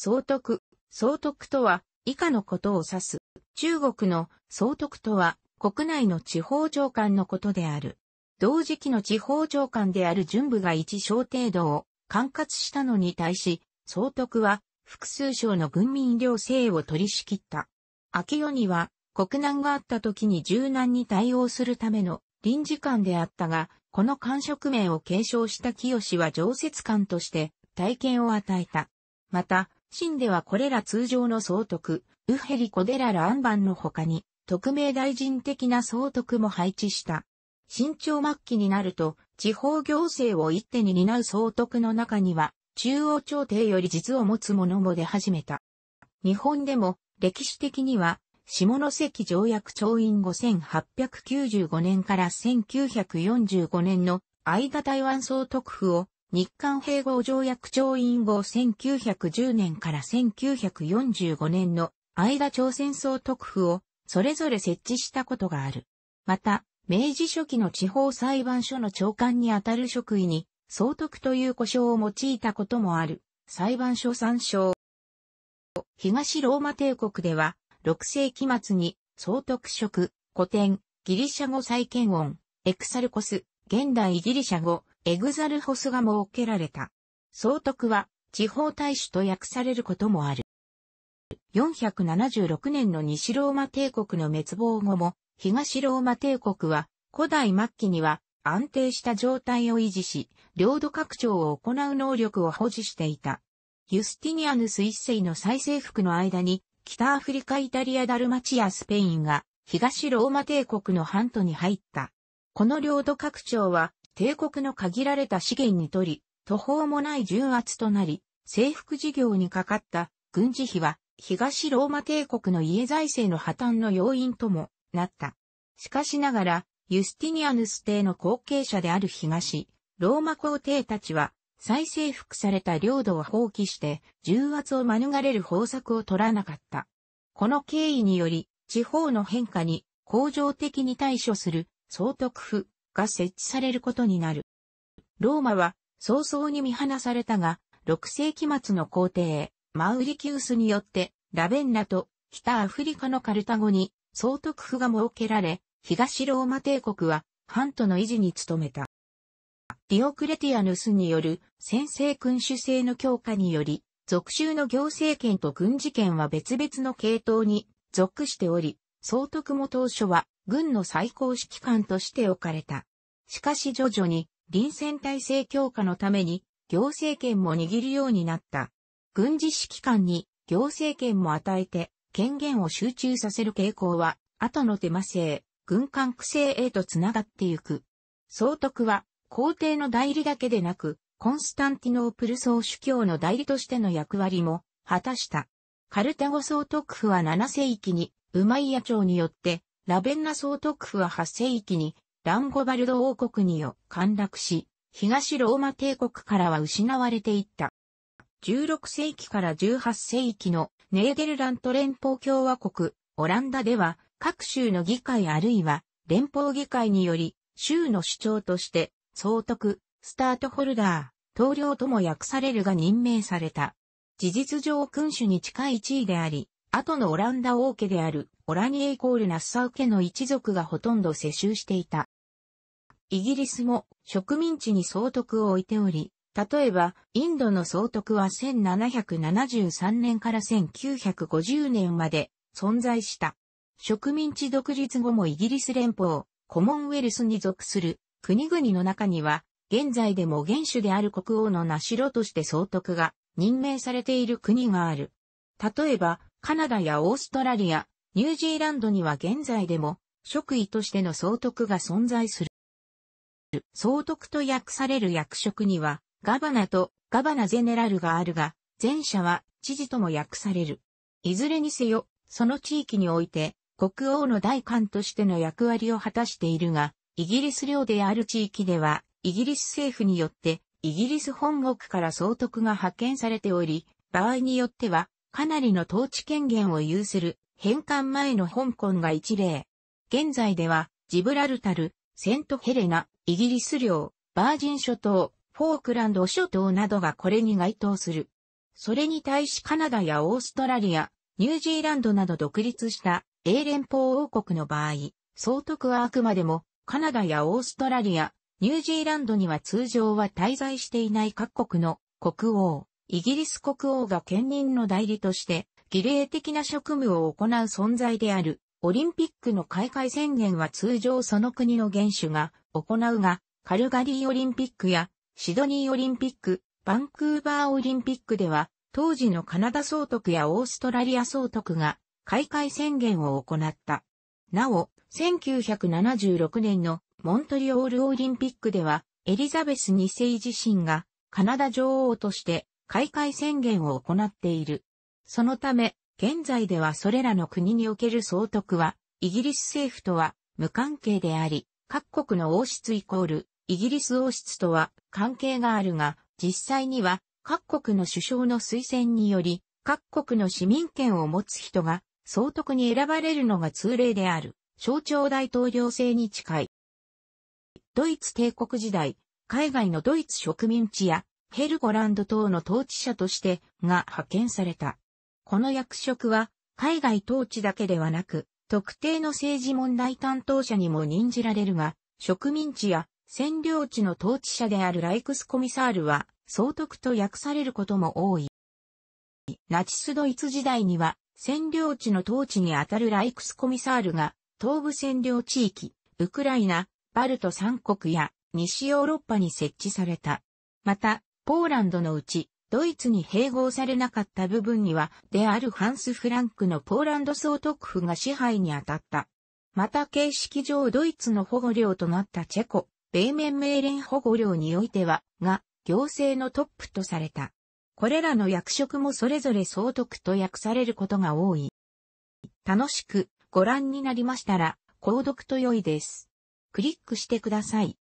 総督、総督とは、以下のことを指す。中国の総督とは、国内の地方長官のことである。同時期の地方長官である準部が一小程度を管轄したのに対し、総督は複数省の軍民両制を取り仕切った。明世には国難があった時に柔軟に対応するための臨時官であったが、この官職名を継承した清は常設官として体験を与えた。また、秦ではこれら通常の総督、ウヘリコデララアンバンの他に、特命大臣的な総督も配置した。新朝末期になると、地方行政を一手に担う総督の中には、中央朝廷より実を持つ者も出始めた。日本でも、歴史的には、下関条約調印5895年から1945年の間台湾総督府を日韓併合条約調印後1910年から1945年の間朝鮮総督府をそれぞれ設置したことがある。また、明治初期の地方裁判所の長官にあたる職位に総督という呼称を用いたこともある。裁判所参照。東ローマ帝国では、6世紀末に総督職、古典、ギリシャ語再建音、エクサルコス、現代ギリシャ語、エグザルホスが設けられた。総督は、地方大使と訳されることもある。476年の西ローマ帝国の滅亡後も、東ローマ帝国は、古代末期には安定した状態を維持し、領土拡張を行う能力を保持していた。ユスティニアヌス一世の再征服の間に、北アフリカイタリアダルマチアスペインが、東ローマ帝国の半島に入った。この領土拡張は、帝国の限られた資源にとり、途方もない重圧となり、征服事業にかかった軍事費は東ローマ帝国の家財政の破綻の要因ともなった。しかしながら、ユスティニアヌス帝の後継者である東、ローマ皇帝たちは、再征服された領土を放棄して、重圧を免れる方策を取らなかった。この経緯により、地方の変化に、恒常的に対処する、総督府、が設置されることになる。ローマは早々に見放されたが、6世紀末の皇帝、マウリキウスによって、ラベンナと北アフリカのカルタゴに総督府が設けられ、東ローマ帝国はントの維持に努めた。ディオクレティアヌスによる先制君主制の強化により、属州の行政権と軍事権は別々の系統に属しており、総督も当初は軍の最高指揮官として置かれた。しかし徐々に臨戦体制強化のために行政権も握るようになった。軍事指揮官に行政権も与えて権限を集中させる傾向は後の手間性、軍艦区制へと繋がってゆく。総督は皇帝の代理だけでなく、コンスタンティノープル総主教の代理としての役割も果たした。カルタゴ総督府は7世紀にウマイヤ朝によって、ラベンナ総督府は8世紀に、ランゴバルド王国によ陥落し、東ローマ帝国からは失われていった。16世紀から18世紀のネーデルラント連邦共和国、オランダでは、各州の議会あるいは連邦議会により、州の首長として、総督、スタートホルダー、統領とも訳されるが任命された。事実上君主に近い地位であり、後のオランダ王家であるオラニエイコールナッサウ家の一族がほとんど世襲していた。イギリスも植民地に総督を置いており、例えば、インドの総督は1773年から1950年まで存在した。植民地独立後もイギリス連邦、コモンウェルスに属する国々の中には、現在でも元首である国王の名代として総督が任命されている国がある。例えば、カナダやオーストラリア、ニュージーランドには現在でも、職位としての総督が存在する。総督と訳される役職には、ガバナとガバナゼネラルがあるが、前者は知事とも訳される。いずれにせよ、その地域において、国王の代官としての役割を果たしているが、イギリス領である地域では、イギリス政府によって、イギリス本国から総督が派遣されており、場合によっては、かなりの統治権限を有する返還前の香港が一例。現在では、ジブラルタル、セントヘレナ、イギリス領、バージン諸島、フォークランド諸島などがこれに該当する。それに対しカナダやオーストラリア、ニュージーランドなど独立した英連邦王国の場合、総督はあくまでもカナダやオーストラリア、ニュージーランドには通常は滞在していない各国の国王、イギリス国王が兼任の代理として、儀礼的な職務を行う存在である、オリンピックの開会宣言は通常その国の元首が行うが、カルガリーオリンピックやシドニーオリンピック、バンクーバーオリンピックでは、当時のカナダ総督やオーストラリア総督が開会宣言を行った。なお、1976年のモントリオールオリンピックでは、エリザベス2世自身がカナダ女王として開会宣言を行っている。そのため、現在ではそれらの国における総督は、イギリス政府とは無関係であり、各国の王室イコール、イギリス王室とは関係があるが、実際には各国の首相の推薦により、各国の市民権を持つ人が総督に選ばれるのが通例である、象徴大統領制に近い。ドイツ帝国時代、海外のドイツ植民地やヘルゴランド等の統治者としてが派遣された。この役職は海外統治だけではなく、特定の政治問題担当者にも任じられるが、植民地や占領地の統治者であるライクスコミサールは総督と訳されることも多い。ナチスドイツ時代には占領地の統治にあたるライクスコミサールが東部占領地域、ウクライナ、バルト三国や西ヨーロッパに設置された。また、ポーランドのうち、ドイツに併合されなかった部分には、であるハンス・フランクのポーランド総督府が支配に当たった。また形式上ドイツの保護領となったチェコ、米面命令保護領においては、が、行政のトップとされた。これらの役職もそれぞれ総督と訳されることが多い。楽しくご覧になりましたら、購読と良いです。クリックしてください。